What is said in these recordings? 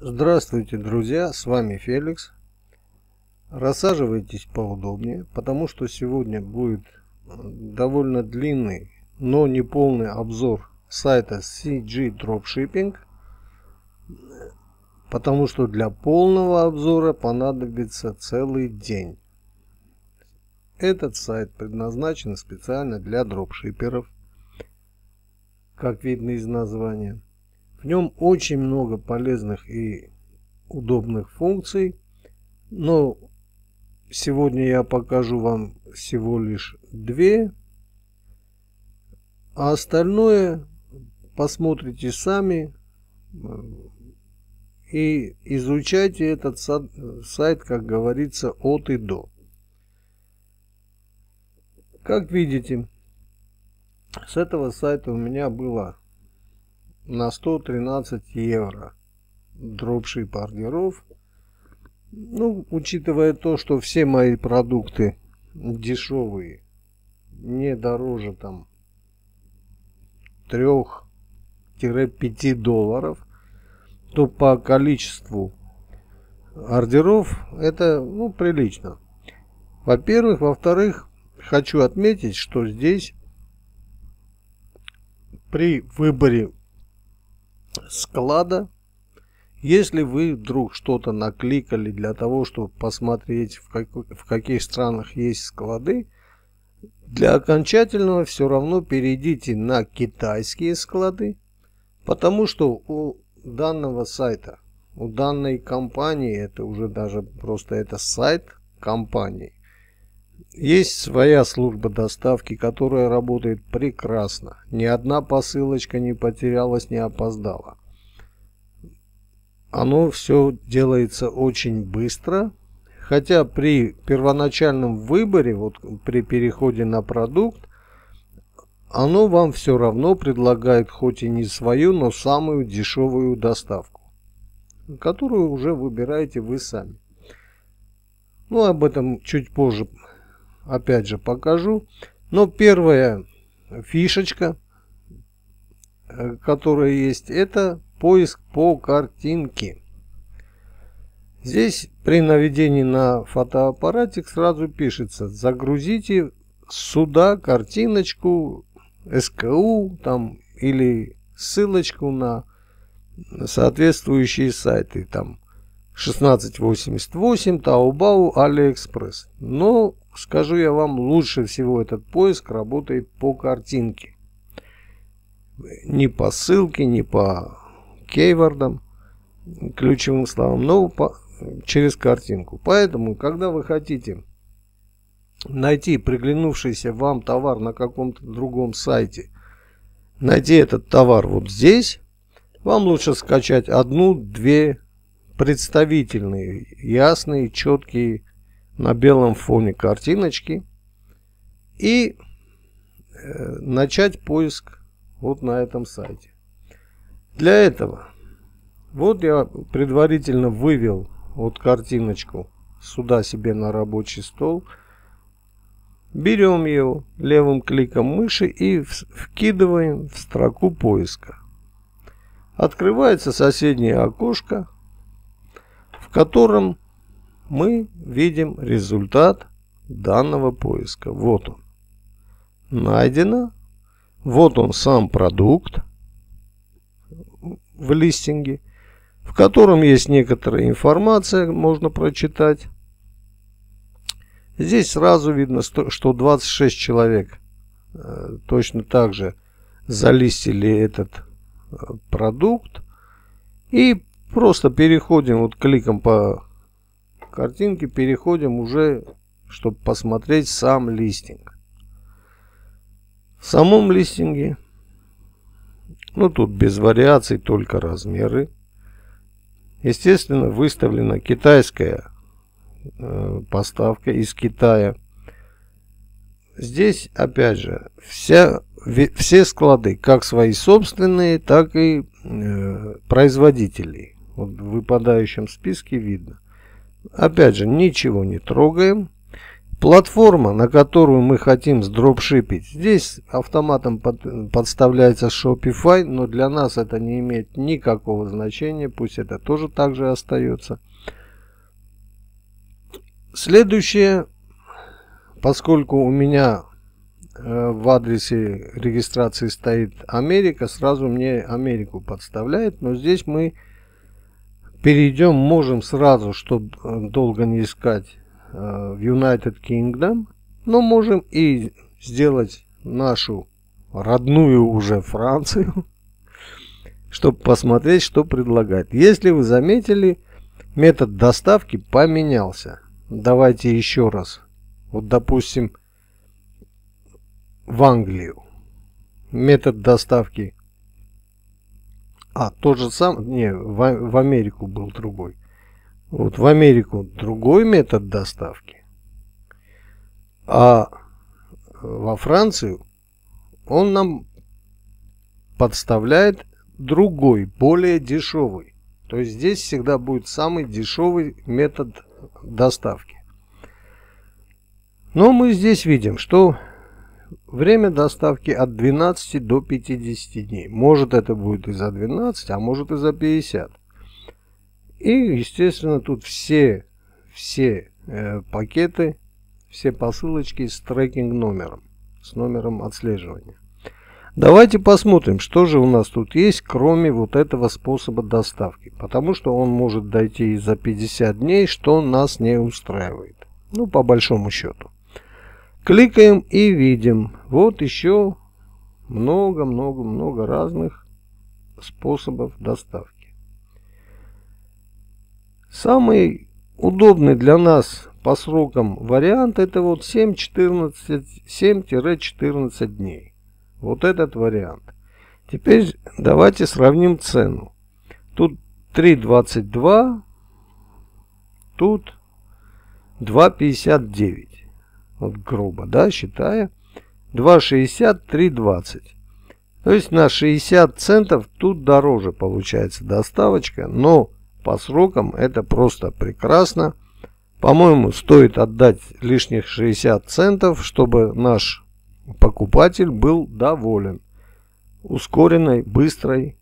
Здравствуйте, друзья, с вами Феликс. Рассаживайтесь поудобнее, потому что сегодня будет э, довольно длинный, но не полный обзор сайта CG Dropshipping, потому что для полного обзора понадобится целый день. Этот сайт предназначен специально для дропшиперов, как видно из названия – в нем очень много полезных и удобных функций, но сегодня я покажу вам всего лишь две, а остальное посмотрите сами э, и изучайте этот сайт, как говорится, от и до. Как видите, с этого сайта у меня было на 113 евро. Дропшип ордеров. Ну, учитывая то, что все мои продукты дешевые, не дороже там 3-5 долларов, то по количеству ордеров это ну, прилично. Во-первых. Во-вторых, хочу отметить, что здесь при выборе склада. Если вы вдруг что-то накликали для того, чтобы посмотреть, в, как, в каких странах есть склады, для окончательного все равно перейдите на китайские склады, потому что у данного сайта, у данной компании, это уже даже просто это сайт компании, есть своя служба доставки, которая работает прекрасно. Ни одна посылочка не потерялась, не опоздала. Оно все делается очень быстро, хотя при первоначальном выборе, вот при переходе на продукт, оно вам все равно предлагает хоть и не свою, но самую дешевую доставку, которую уже выбираете вы сами. Ну, об этом чуть позже опять же покажу. Но первая фишечка, э, которая есть, это поиск по картинке. Здесь при наведении на фотоаппаратик сразу пишется «Загрузите сюда картиночку СКУ там, или ссылочку на соответствующие сайты». Там 1688, Таобау, Алиэкспресс. Но Скажу я вам, лучше всего этот поиск работает по картинке. Не по ссылке, не по кейвордам, ключевым словам, но по, через картинку. Поэтому, когда вы хотите найти приглянувшийся вам товар на каком-то другом сайте, найти этот товар вот здесь, вам лучше скачать одну-две представительные, ясные, четкие на белом фоне картиночки и э, начать поиск вот на этом сайте. Для этого вот я предварительно вывел вот картиночку сюда себе на рабочий стол. Берем ее левым кликом мыши и вкидываем в строку поиска. Открывается соседнее окошко, в котором мы видим результат данного поиска. Вот он. Найдено. Вот он сам продукт в листинге, в котором есть некоторая информация, можно прочитать. Здесь сразу видно, что 26 человек э, точно так же залистили этот э, продукт. И просто переходим вот кликом по картинки переходим уже, чтобы посмотреть сам листинг. В самом листинге, ну тут без вариаций, только размеры. Естественно, выставлена китайская э, поставка из Китая. Здесь, опять же, вся, все склады, как свои собственные, так и э, производителей. Вот в выпадающем списке видно. Опять же, ничего не трогаем. Платформа, на которую мы хотим сдропшипить, здесь автоматом под, подставляется Shopify, но для нас это не имеет никакого значения, пусть это тоже также остается. Следующее, поскольку у меня э, в адресе регистрации стоит Америка, сразу мне Америку подставляет, но здесь мы перейдем, можем сразу, чтобы э, долго не искать, э, в United Kingdom, но можем и сделать нашу родную уже Францию, чтобы посмотреть, что предлагает. Если вы заметили, метод доставки поменялся. Давайте еще раз. Вот, допустим, в Англию. Метод доставки а, тот же сам, не, в, в Америку был другой. Вот в Америку другой метод доставки, а во Францию он нам подставляет другой, более дешевый. То есть здесь всегда будет самый дешевый метод доставки. Но мы здесь видим, что Время доставки от 12 до 50 дней. Может это будет и за 12, а может и за 50. И, естественно, тут все, все э, пакеты, все посылочки с трекинг номером, с номером отслеживания. Давайте посмотрим, что же у нас тут есть, кроме вот этого способа доставки. Потому что он может дойти и за 50 дней, что нас не устраивает. Ну, по большому счету. Кликаем и видим. Вот еще много-много-много разных способов доставки. Самый удобный для нас по срокам вариант это вот 7-14 дней. Вот этот вариант. Теперь давайте сравним цену. Тут 3.22, тут 2.59 вот грубо, да, считая, 2,60-3,20. То есть на 60 центов тут дороже получается доставочка, но по срокам это просто прекрасно. По-моему, стоит отдать лишних 60 центов, чтобы наш покупатель был доволен ускоренной, быстрой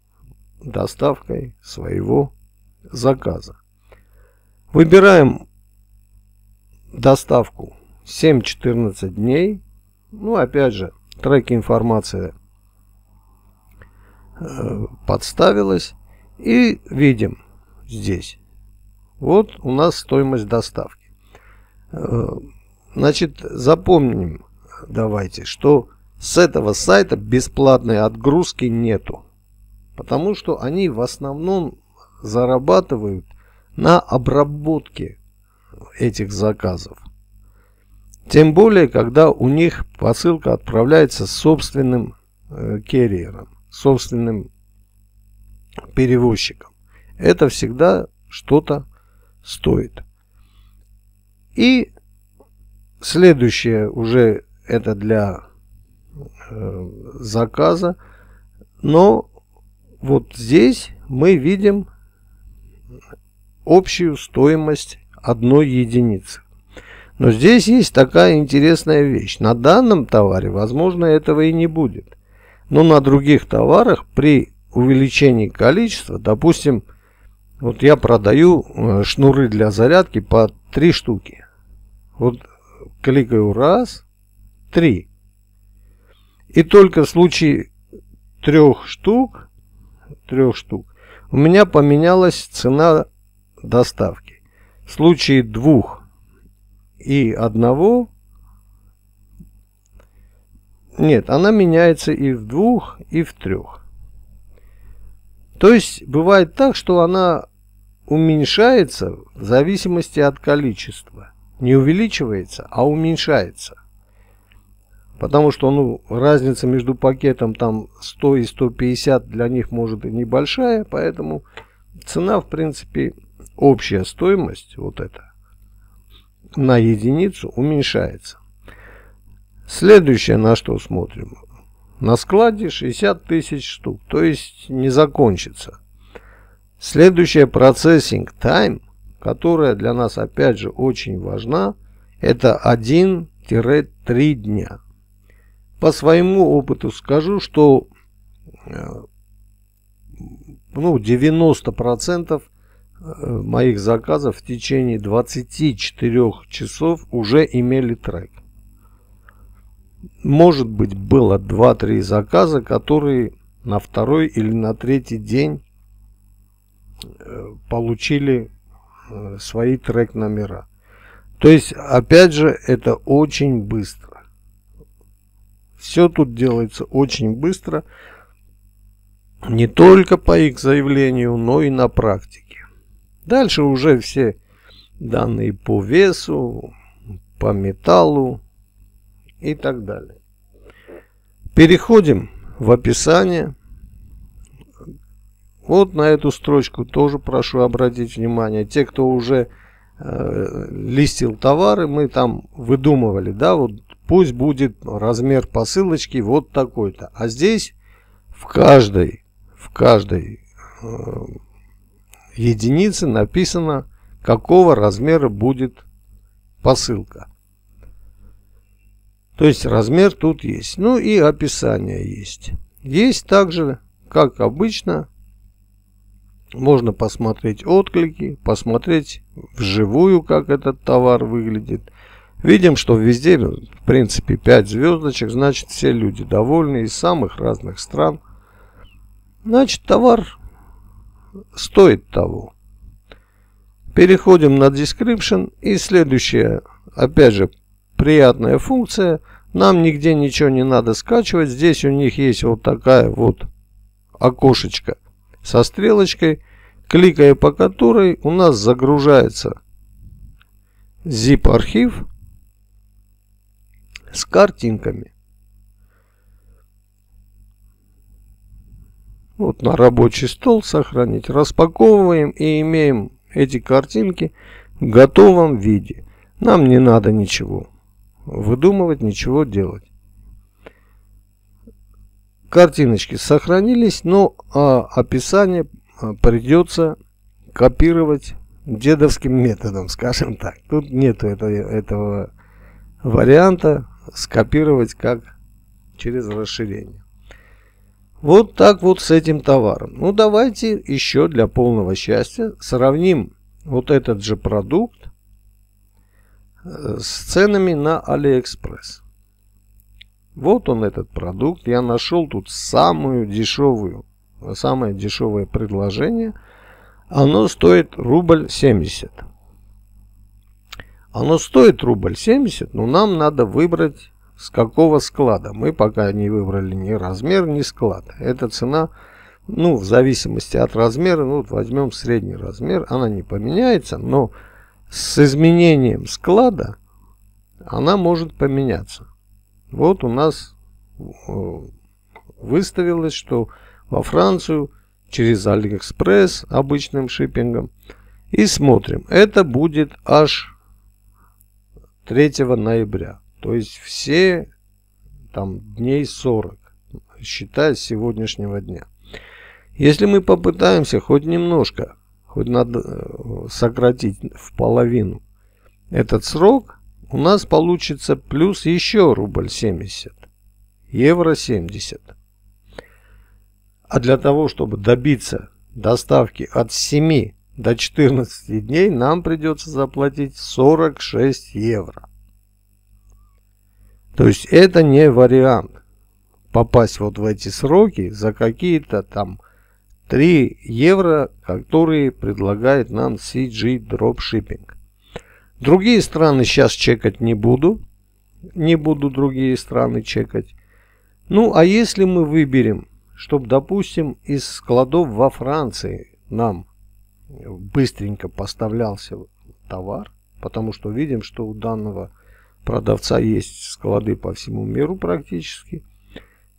доставкой своего заказа. Выбираем доставку 7-14 дней. Ну, опять же, треки информации э, подставилась. И видим здесь. Вот у нас стоимость доставки. Э, значит, запомним давайте, что с этого сайта бесплатной отгрузки нету. Потому что они в основном зарабатывают на обработке этих заказов. Тем более, когда у них посылка отправляется с собственным э, керриером, собственным перевозчиком. Это всегда что-то стоит. И следующее уже это для э, заказа. Но вот здесь мы видим общую стоимость одной единицы. Но здесь есть такая интересная вещь. На данном товаре, возможно, этого и не будет. Но на других товарах при увеличении количества, допустим, вот я продаю э, шнуры для зарядки по 3 штуки. Вот кликаю раз, три И только в случае трех штук, трех штук, у меня поменялась цена доставки. В случае двух и одного. Нет, она меняется и в двух, и в трех. То есть бывает так, что она уменьшается в зависимости от количества. Не увеличивается, а уменьшается. Потому что ну, разница между пакетом там 100 и 150 для них может и небольшая, поэтому цена в принципе общая стоимость вот эта на единицу уменьшается. Следующее, на что смотрим. На складе 60 тысяч штук, то есть не закончится. Следующая процессинг time, которая для нас опять же очень важна, это 1-3 дня. По своему опыту скажу, что э, ну, 90% Э, моих заказов в течение 24 часов уже имели трек. Может быть, было 2-3 заказа, которые на второй или на третий день э, получили э, свои трек-номера. То есть, опять же, это очень быстро. Все тут делается очень быстро, не только по их заявлению, но и на практике. Дальше уже все данные по весу, по металлу и так далее. Переходим в описание. Вот на эту строчку тоже прошу обратить внимание. Те, кто уже э, листил товары, мы там выдумывали, да, вот пусть будет размер посылочки вот такой-то. А здесь в каждой, в каждой э, единице написано, какого размера будет посылка. То есть размер тут есть. Ну и описание есть. Есть также, как обычно, можно посмотреть отклики, посмотреть вживую, как этот товар выглядит. Видим, что везде, в принципе, 5 звездочек, значит, все люди довольны из самых разных стран. Значит, товар стоит того. Переходим на Description и следующая, опять же, приятная функция. Нам нигде ничего не надо скачивать. Здесь у них есть вот такая вот окошечко со стрелочкой, кликая по которой у нас загружается zip-архив с картинками. вот на рабочий стол сохранить, распаковываем и имеем эти картинки в готовом виде. Нам не надо ничего выдумывать, ничего делать. Картиночки сохранились, но а, описание а, придется копировать дедовским методом, скажем так. Тут нет этого, этого варианта скопировать как через расширение. Вот так вот с этим товаром. Ну давайте еще для полного счастья сравним вот этот же продукт э, с ценами на Алиэкспресс. Вот он этот продукт. Я нашел тут самую дешевую, самое дешевое предложение. Оно стоит рубль 70. Оно стоит рубль 70, но нам надо выбрать с какого склада? Мы пока не выбрали ни размер, ни склад. Эта цена, ну, в зависимости от размера, ну, вот возьмем средний размер, она не поменяется, но с изменением склада она может поменяться. Вот у нас э, выставилось, что во Францию через AliExpress обычным шиппингом. И смотрим. Это будет аж 3 ноября. То есть все там дней 40, считая с сегодняшнего дня. Если мы попытаемся хоть немножко, хоть надо э, сократить в половину этот срок, у нас получится плюс еще рубль 70, евро 70. А для того, чтобы добиться доставки от 7 до 14 дней, нам придется заплатить 46 евро. То есть это не вариант попасть вот в эти сроки за какие-то там 3 евро, которые предлагает нам CG Dropshipping. Другие страны сейчас чекать не буду. Не буду другие страны чекать. Ну, а если мы выберем, чтобы, допустим, из складов во Франции нам быстренько поставлялся товар, потому что видим, что у данного продавца есть склады по всему миру практически.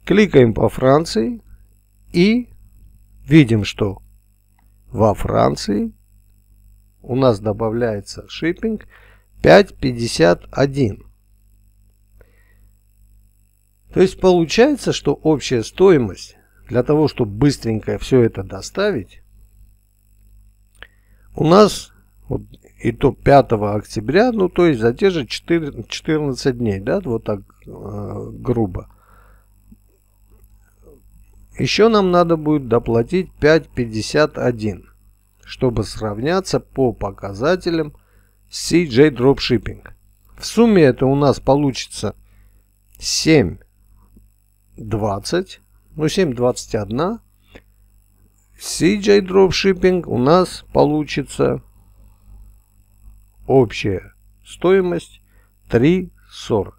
Кликаем по Франции и видим, что во Франции у нас добавляется шиппинг 5.51. То есть получается, что общая стоимость для того, чтобы быстренько все это доставить, у нас вот и то 5 октября, ну то есть за те же 4, 14 дней, да, вот так э, грубо. Еще нам надо будет доплатить 5.51, чтобы сравняться по показателям с CJ Dropshipping. В сумме это у нас получится 7.20, ну 7.21. CJ Dropshipping у нас получится Общая стоимость 3,40.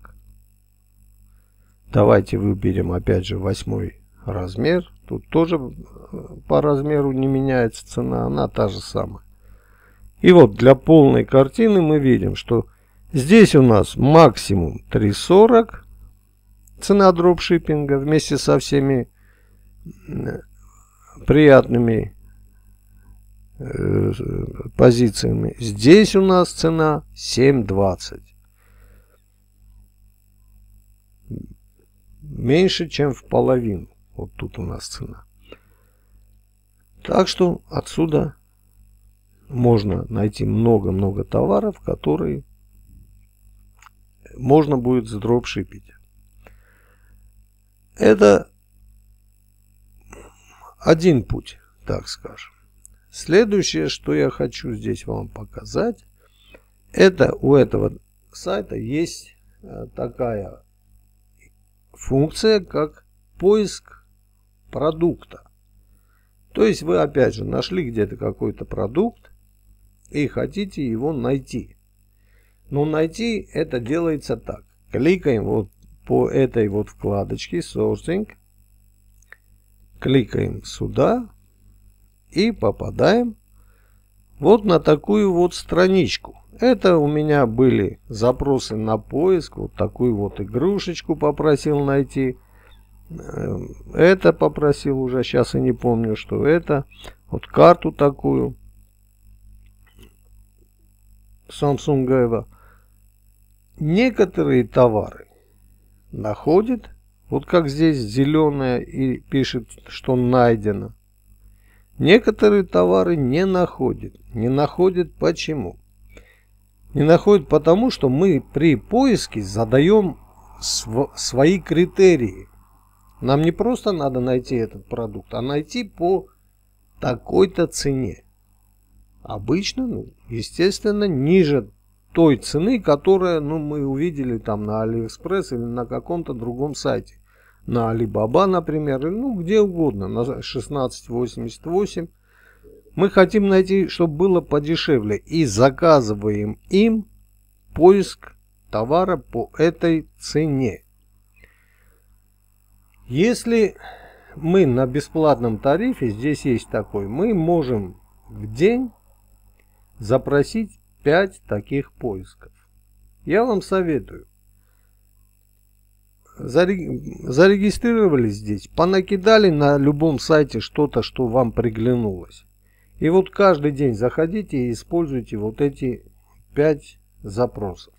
Давайте выберем опять же восьмой размер. Тут тоже э, по размеру не меняется цена, она та же самая. И вот для полной картины мы видим, что здесь у нас максимум 3,40 цена дропшиппинга вместе со всеми э, приятными Э, позициями. Здесь у нас цена 7.20. Меньше, чем в половину. Вот тут у нас цена. Так что отсюда можно найти много-много товаров, которые можно будет с дропшипить. Это один путь, так скажем. Следующее, что я хочу здесь вам показать, это у этого сайта есть э, такая функция, как поиск продукта. То есть вы опять же нашли где-то какой-то продукт и хотите его найти. Но найти это делается так. Кликаем вот по этой вот вкладочке Sourcing. Кликаем сюда и попадаем вот на такую вот страничку. Это у меня были запросы на поиск, вот такую вот игрушечку попросил найти. Эм, это попросил уже, сейчас и не помню, что это. Вот карту такую. Samsung Evo. Некоторые товары находит, вот как здесь зеленая и пишет, что найдено. Некоторые товары не находят. Не находят почему? Не находят потому, что мы при поиске задаем св свои критерии. Нам не просто надо найти этот продукт, а найти по такой-то цене. Обычно, ну, естественно, ниже той цены, которая ну, мы увидели там на Алиэкспресс или на каком-то другом сайте на Alibaba, например, ну, где угодно, на 1688. Мы хотим найти, чтобы было подешевле, и заказываем им поиск товара по этой цене. Если мы на бесплатном тарифе, здесь есть такой, мы можем в день запросить 5 таких поисков. Я вам советую зарегистрировались здесь, понакидали на любом сайте что-то, что вам приглянулось. И вот каждый день заходите и используйте вот эти 5 запросов.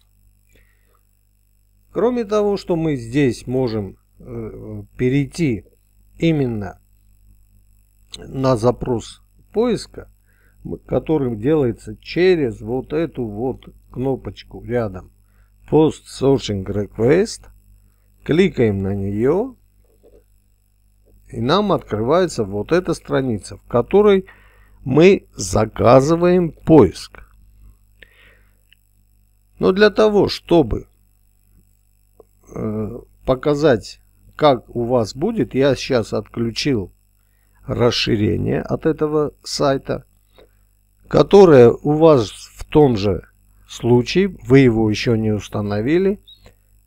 Кроме того, что мы здесь можем э, перейти именно на запрос поиска, который делается через вот эту вот кнопочку рядом. Post Searching Request – Кликаем на нее. И нам открывается вот эта страница, в которой мы заказываем поиск. Но для того, чтобы э, показать, как у вас будет, я сейчас отключил расширение от этого сайта, которое у вас в том же случае, вы его еще не установили,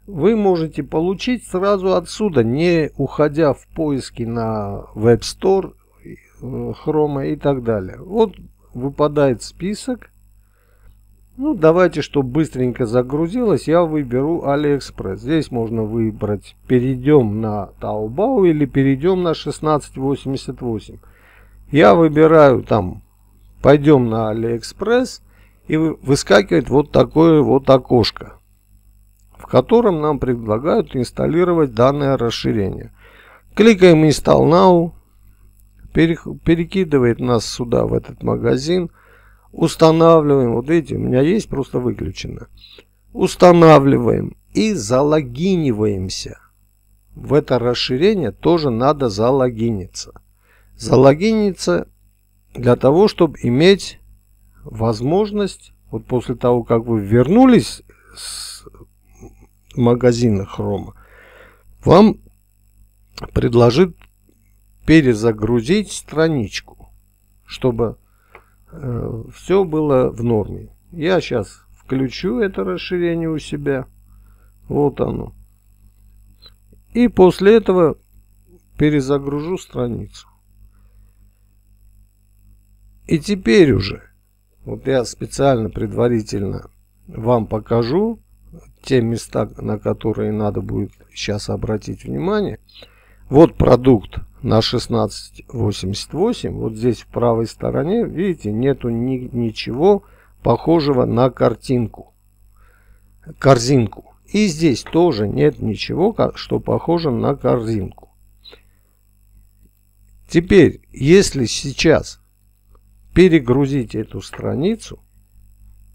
вы можете получить сразу отсюда, не уходя в поиски на Web Store, э, Chrome и так далее. Вот выпадает список. Ну, давайте, чтобы быстренько загрузилось, я выберу AliExpress. Здесь можно выбрать, перейдем на Taobao или перейдем на 1688. Я выбираю там, пойдем на AliExpress и выскакивает вот такое вот окошко в котором нам предлагают инсталлировать данное расширение. Кликаем Install Now, перекидывает нас сюда, в этот магазин. Устанавливаем, вот видите, у меня есть, просто выключено. Устанавливаем и залогиниваемся. В это расширение тоже надо залогиниться. Залогиниться для того, чтобы иметь возможность, вот после того, как вы вернулись с магазинах Рома вам предложит перезагрузить страничку, чтобы э, все было в норме. Я сейчас включу это расширение у себя. Вот оно. И после этого перезагружу страницу. И теперь уже, вот я специально предварительно вам покажу, те места, на которые надо будет сейчас обратить внимание. Вот продукт на 16,88. Вот здесь в правой стороне, видите, нету ни, ничего похожего на картинку, корзинку. И здесь тоже нет ничего, что похоже на корзинку. Теперь, если сейчас перегрузить эту страницу,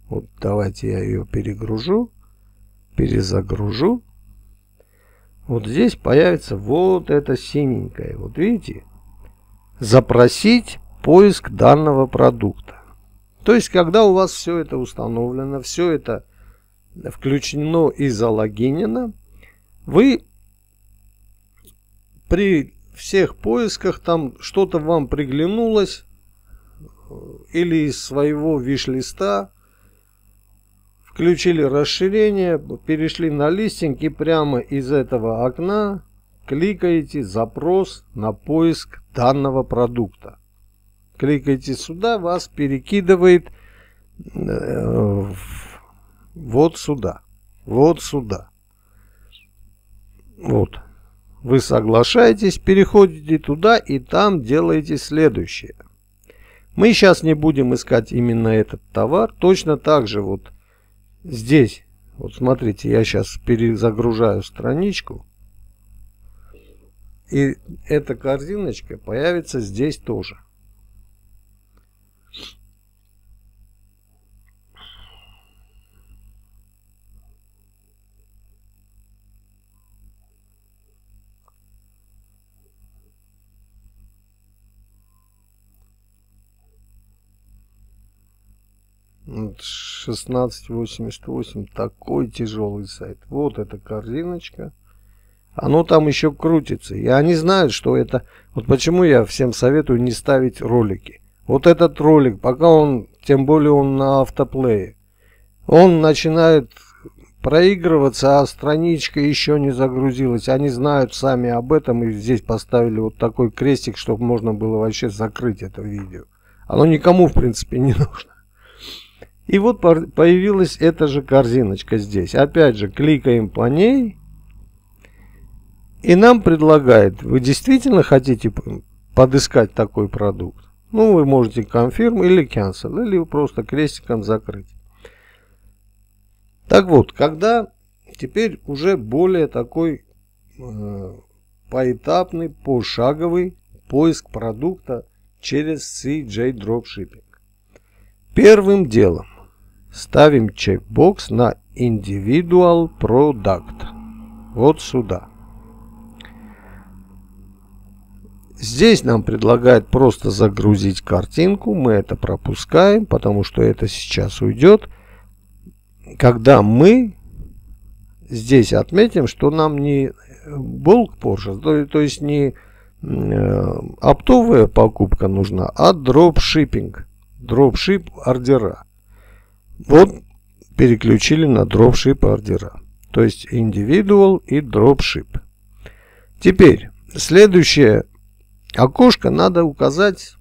вот давайте я ее перегружу, перезагружу, вот здесь появится вот это синенькое. Вот видите? Запросить поиск данного продукта. То есть, когда у вас все это установлено, все это включено и залогинено, вы при всех поисках там что-то вам приглянулось э, или из своего виш-листа Включили расширение, перешли на листинг и прямо из этого окна кликаете «Запрос на поиск данного продукта». Кликаете сюда, вас перекидывает э, вот сюда, вот сюда. Вот. Вы соглашаетесь, переходите туда и там делаете следующее. Мы сейчас не будем искать именно этот товар. Точно так же вот здесь, вот смотрите, я сейчас перезагружаю страничку, и эта корзиночка появится здесь тоже. 1688 такой тяжелый сайт. Вот эта корзиночка. Оно там еще крутится. И они знают, что это... Вот почему я всем советую не ставить ролики. Вот этот ролик, пока он, тем более он на автоплее, он начинает проигрываться, а страничка еще не загрузилась. Они знают сами об этом и здесь поставили вот такой крестик, чтобы можно было вообще закрыть это видео. Оно никому, в принципе, не нужно. И вот появилась эта же корзиночка здесь. Опять же, кликаем по ней. И нам предлагает, вы действительно хотите подыскать такой продукт? Ну, вы можете confirm или cancel, или просто крестиком закрыть. Так вот, когда теперь уже более такой э, поэтапный, пошаговый поиск продукта через CJ Dropshipping. Первым делом Ставим чекбокс на Individual Product. Вот сюда. Здесь нам предлагают просто загрузить картинку. Мы это пропускаем, потому что это сейчас уйдет. Когда мы здесь отметим, что нам не bulk purchase, то, есть не э, оптовая покупка нужна, а дропшиппинг, дропшип ордера. Вот переключили на дропшип ордера. То есть индивидуал и дропшип. Теперь следующее окошко надо указать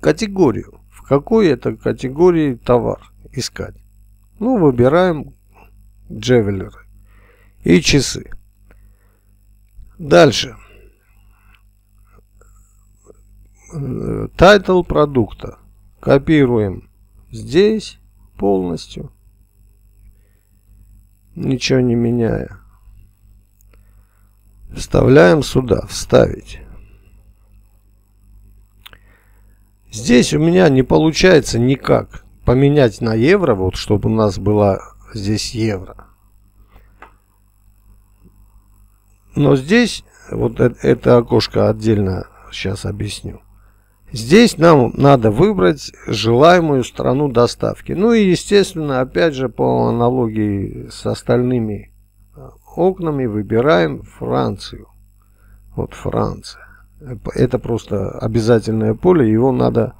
категорию. В какой это категории товар искать. Ну, выбираем джевелеры и часы. Дальше. Э, тайтл продукта. Копируем здесь полностью, ничего не меняя. Вставляем сюда, вставить. Здесь у меня не получается никак поменять на евро, вот чтобы у нас была здесь евро. Но здесь, вот э, это окошко отдельно сейчас объясню. Здесь нам надо выбрать желаемую страну доставки. Ну и, естественно, опять же, по аналогии с остальными э, окнами выбираем Францию. Вот Франция. Э, это просто обязательное поле, его надо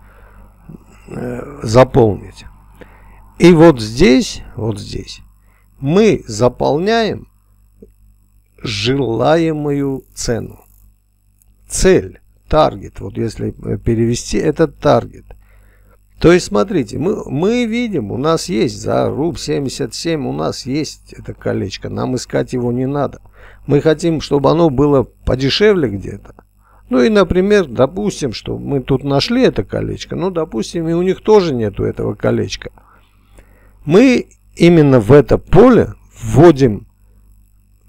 э, заполнить. И вот здесь, вот здесь, мы заполняем желаемую цену. Цель таргет. Вот если э, перевести, это таргет. То есть, смотрите, мы, мы видим, у нас есть за руб 77, у нас есть это колечко, нам искать его не надо. Мы хотим, чтобы оно было подешевле где-то. Ну и, например, допустим, что мы тут нашли это колечко, ну, допустим, и у них тоже нету этого колечка. Мы именно в это поле вводим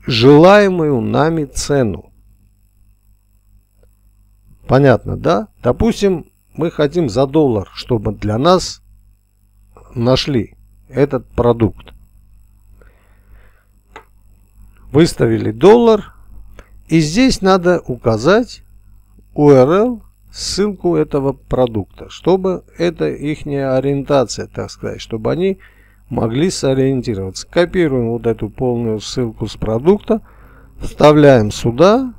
желаемую нами цену. Понятно, да? Допустим, мы хотим за доллар, чтобы для нас нашли этот продукт. Выставили доллар. И здесь надо указать URL, ссылку этого продукта, чтобы это их ориентация, так сказать, чтобы они могли сориентироваться. Копируем вот эту полную ссылку с продукта, вставляем сюда,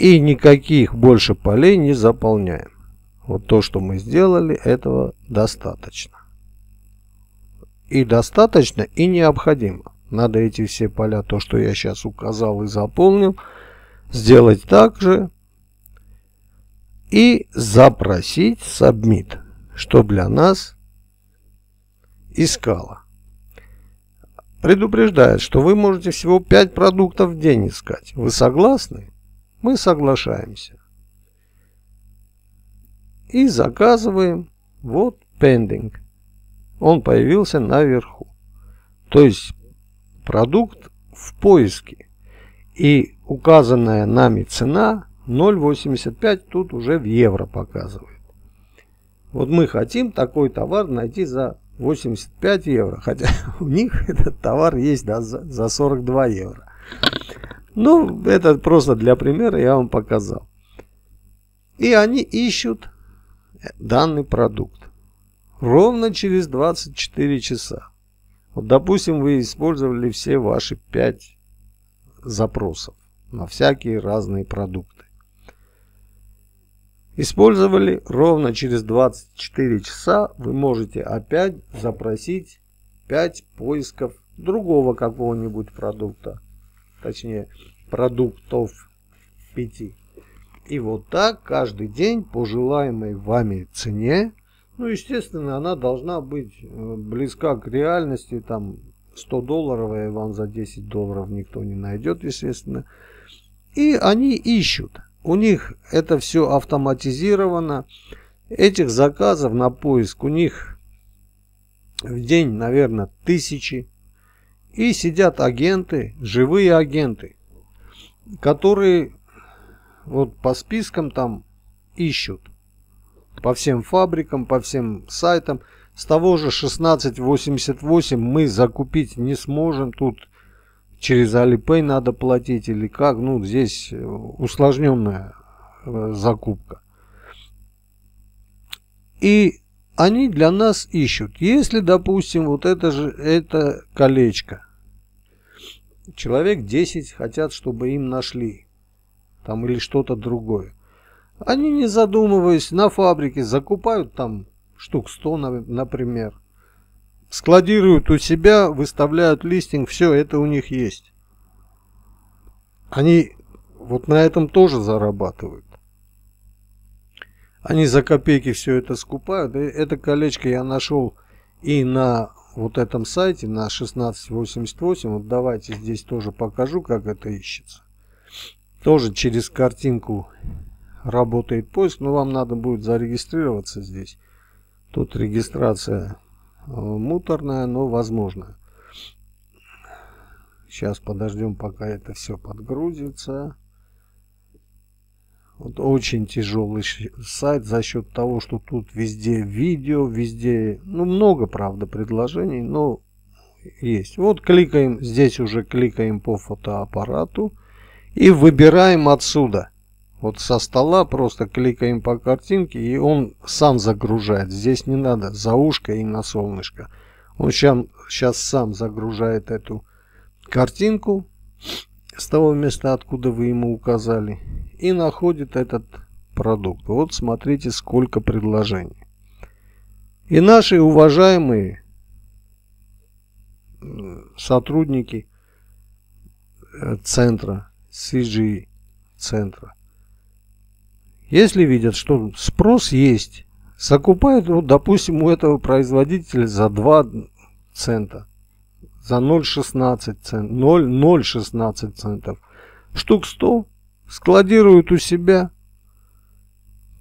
и никаких больше полей не заполняем. Вот то, что мы сделали, этого достаточно. И достаточно, и необходимо. Надо эти все поля, то, что я сейчас указал и заполнил, сделать так же и запросить submit, что для нас искала. Предупреждает, что вы можете всего 5 продуктов в день искать. Вы согласны? Мы соглашаемся. И заказываем вот pending. Он появился наверху. То есть продукт в поиске. И указанная нами цена 0,85 тут уже в евро показывает. Вот мы хотим такой товар найти за 85 евро, хотя у них этот товар есть да, за 42 евро. Ну, это просто для примера я вам показал. И они ищут данный продукт ровно через 24 часа. Вот, допустим, вы использовали все ваши 5 запросов на всякие разные продукты. Использовали ровно через 24 часа вы можете опять запросить 5 поисков другого какого-нибудь продукта точнее продуктов 5. И вот так каждый день по желаемой вами цене, ну, естественно, она должна быть э, близка к реальности, там, 100 долларовая вам за 10 долларов никто не найдет, естественно. И они ищут. У них это все автоматизировано. Этих заказов на поиск у них в день, наверное, тысячи. И сидят агенты, живые агенты, которые вот по спискам там ищут. По всем фабрикам, по всем сайтам. С того же 1688 мы закупить не сможем. Тут через Alipay надо платить или как. Ну, здесь усложненная э, закупка. И они для нас ищут. Если, допустим, вот это же это колечко, человек 10 хотят, чтобы им нашли, там или что-то другое. Они, не задумываясь, на фабрике закупают там штук 100, например, складируют у себя, выставляют листинг, все, это у них есть. Они вот на этом тоже зарабатывают. Они за копейки все это скупают. И это колечко я нашел и на вот этом сайте, на 1688. Вот давайте здесь тоже покажу, как это ищется. Тоже через картинку работает поиск, но вам надо будет зарегистрироваться здесь. Тут регистрация э, муторная, но возможная. Сейчас подождем, пока это все подгрузится. Вот очень тяжелый сайт за счет того, что тут везде видео, везде, ну много, правда, предложений, но есть. Вот кликаем, здесь уже кликаем по фотоаппарату и выбираем отсюда. Вот со стола просто кликаем по картинке и он сам загружает. Здесь не надо за ушко и на солнышко. Он сейчас, сейчас сам загружает эту картинку с того места, откуда вы ему указали и находит этот продукт. Вот смотрите, сколько предложений. И наши уважаемые сотрудники э, центра, CGI центра, если видят, что спрос есть, закупают, Вот, ну, допустим, у этого производителя за 2 цента, за 0,16 цент, 0,16 центов, штук 100, складируют у себя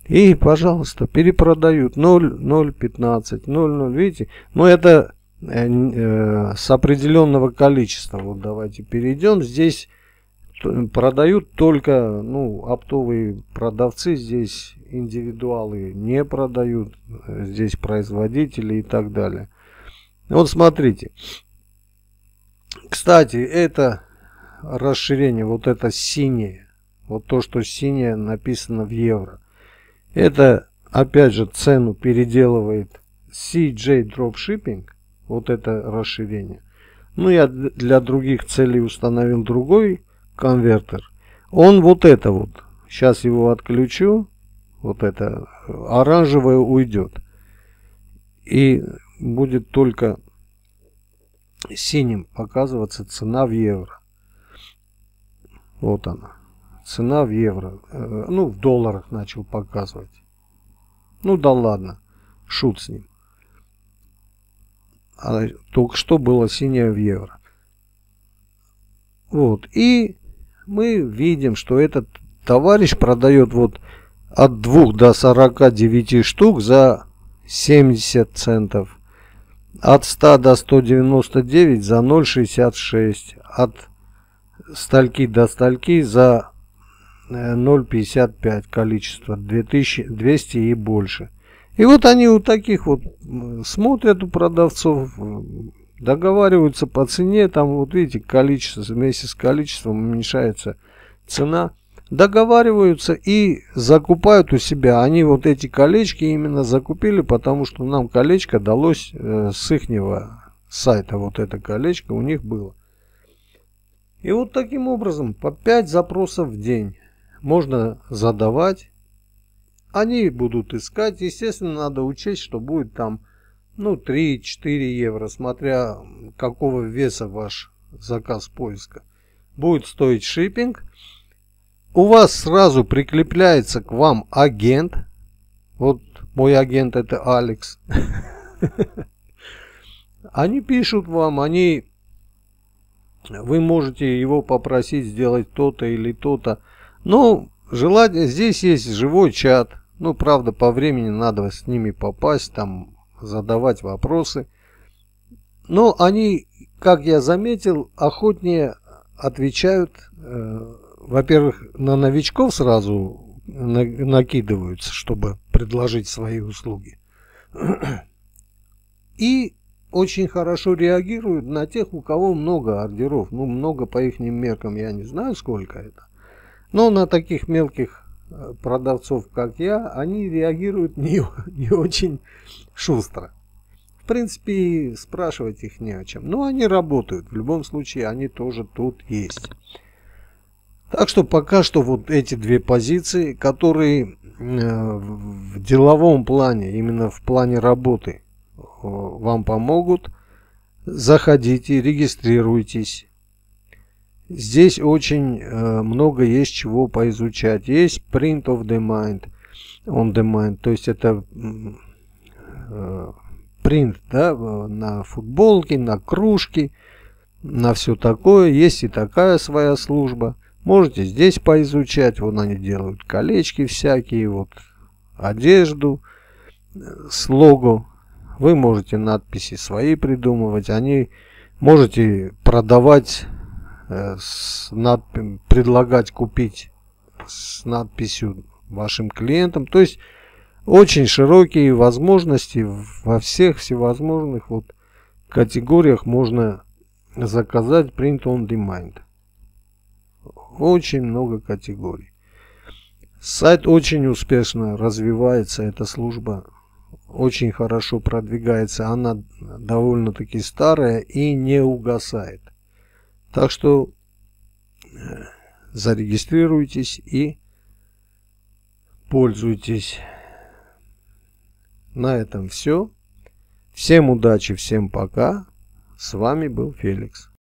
и, пожалуйста, перепродают 0,015, 0,0, видите? Но ну, это э, э, с определенного количества. Вот давайте перейдем. Здесь э, продают только ну, оптовые продавцы, здесь индивидуалы не продают, здесь производители и так далее. Вот смотрите. Кстати, это расширение, вот это синее, вот то, что синее написано в евро. Это, опять же, цену переделывает CJ Dropshipping. Вот это расширение. Ну, я для других целей установил другой конвертер. Он вот это вот. Сейчас его отключу. Вот это оранжевое уйдет. И будет только синим показываться цена в евро. Вот она цена в евро, э, ну, в долларах начал показывать. Ну да ладно, шут с ним. А только что было синее в евро. Вот, и мы видим, что этот товарищ продает вот от 2 до 49 штук за 70 центов. От 100 до 199 за 0,66. От стальки до стальки за 0,55 э, количество, 2200 и больше. И вот они у таких вот смотрят у продавцов, э, договариваются по цене, там вот видите, количество вместе с количеством уменьшается цена, договариваются и закупают у себя. Они вот эти колечки именно закупили, потому что нам колечко далось э, с ихнего сайта, вот это колечко у них было. И вот таким образом по 5 запросов в день можно задавать. Они будут искать. Естественно, надо учесть, что будет там ну, 3-4 евро, смотря какого веса ваш заказ поиска. Будет стоить шиппинг. У вас сразу прикрепляется к вам агент. Вот мой агент это Алекс. Они пишут вам, они... Вы можете его попросить сделать то-то или то-то. -то ну, желание, здесь есть живой чат. Ну, правда, по времени надо с ними попасть, там задавать вопросы. Но они, как я заметил, охотнее отвечают, э, во-первых, на новичков сразу на, накидываются, чтобы предложить свои услуги. И очень хорошо реагируют на тех, у кого много ордеров. Ну, много по их меркам, я не знаю, сколько это. Но на таких мелких э, продавцов, как я, они реагируют не, не очень шустро. В принципе, спрашивать их не о чем. Но они работают. В любом случае, они тоже тут есть. Так что пока что вот эти две позиции, которые э, в деловом плане, именно в плане работы, вам помогут. Заходите, регистрируйтесь. Здесь очень э, много есть чего поизучать. Есть print of the mind, on the mind, то есть это э, print да, э, на футболке, на кружке, на все такое. Есть и такая своя служба. Можете здесь поизучать. Вон они делают колечки всякие, вот одежду с лого. Вы можете надписи свои придумывать. Они можете продавать Э, с над предлагать купить с надписью вашим клиентам. То есть очень широкие возможности во всех всевозможных вот категориях можно заказать print on demand. Очень много категорий. Сайт очень успешно развивается, эта служба очень хорошо продвигается, она довольно-таки старая и не угасает. Так что э, зарегистрируйтесь и пользуйтесь. На этом все. Всем удачи, всем пока. С вами был Феликс.